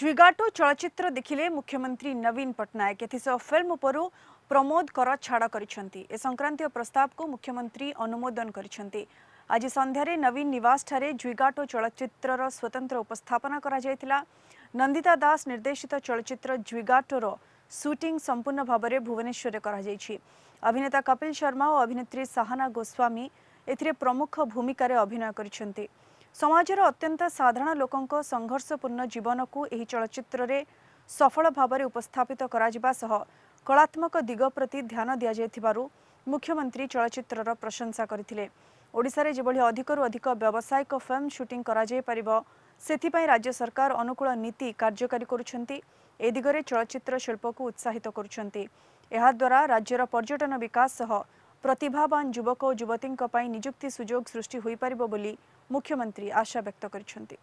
ଝୁଇଗାଟୋ ଚଳଚ୍ଚିତ୍ର ଦେଖିଲେ ମୁଖ୍ୟମନ୍ତ୍ରୀ ନବୀନ ପଟ୍ଟନାୟକ ଏଥିସହ ଫିଲ୍ମ ଉପରୁ ପ୍ରମୋଦ କର ଛାଡ଼ କରିଛନ୍ତି ଏ ସଂକ୍ରାନ୍ତୀୟ ପ୍ରସ୍ତାବକୁ ମୁଖ୍ୟମନ୍ତ୍ରୀ ଅନୁମୋଦନ କରିଛନ୍ତି ଆଜି ସନ୍ଧ୍ୟାରେ ନବୀନ ନିବାସଠାରେ ଝୁଇଗାଟୋ ଚଳଚ୍ଚିତ୍ରର ସ୍ୱତନ୍ତ୍ର ଉପସ୍ଥାପନା କରାଯାଇଥିଲା ନନ୍ଦିତା ଦାସ ନିର୍ଦ୍ଦେଶିତ ଚଳଚ୍ଚିତ୍ର ଝୁଇଗାଟୋର ସୁଟିଂ ସମ୍ପୂର୍ଣ୍ଣ ଭାବରେ ଭୁବନେଶ୍ୱରରେ କରାଯାଇଛି ଅଭିନେତା କପିଲ ଶର୍ମା ଓ ଅଭିନେତ୍ରୀ ସାହାନା ଗୋସ୍ୱାମୀ ଏଥିରେ ପ୍ରମୁଖ ଭୂମିକାରେ ଅଭିନୟ କରିଛନ୍ତି ସମାଜର ଅତ୍ୟନ୍ତ ସାଧାରଣ ଲୋକଙ୍କ ସଂଘର୍ଷପୂର୍ଣ୍ଣ ଜୀବନକୁ ଏହି ଚଳଚ୍ଚିତ୍ରରେ ସଫଳ ଭାବରେ ଉପସ୍ଥାପିତ କରାଯିବା ସହ କଳାତ୍ମକ ଦିଗ ପ୍ରତି ଧ୍ୟାନ ଦିଆଯାଇଥିବାରୁ ମୁଖ୍ୟମନ୍ତ୍ରୀ ଚଳଚ୍ଚିତ୍ରର ପ୍ରଶଂସା କରିଥିଲେ ଓଡ଼ିଶାରେ ଯେଭଳି ଅଧିକରୁ ଅଧିକ ବ୍ୟବସାୟିକ ଫିଲ୍ମ ସୁଟିଂ କରାଯାଇପାରିବ ସେଥିପାଇଁ ରାଜ୍ୟ ସରକାର ଅନୁକୂଳ ନୀତି କାର୍ଯ୍ୟକାରୀ କରୁଛନ୍ତି ଏ ଦିଗରେ ଚଳଚ୍ଚିତ୍ର ଶିଳ୍ପକୁ ଉତ୍ସାହିତ କରୁଛନ୍ତି ଏହାଦ୍ୱାରା ରାଜ୍ୟର ପର୍ଯ୍ୟଟନ ବିକାଶ ସହ प्रतिभावान युवक और युवती सुजोग सृष्टि बोली मुख्यमंत्री आशा व्यक्त करते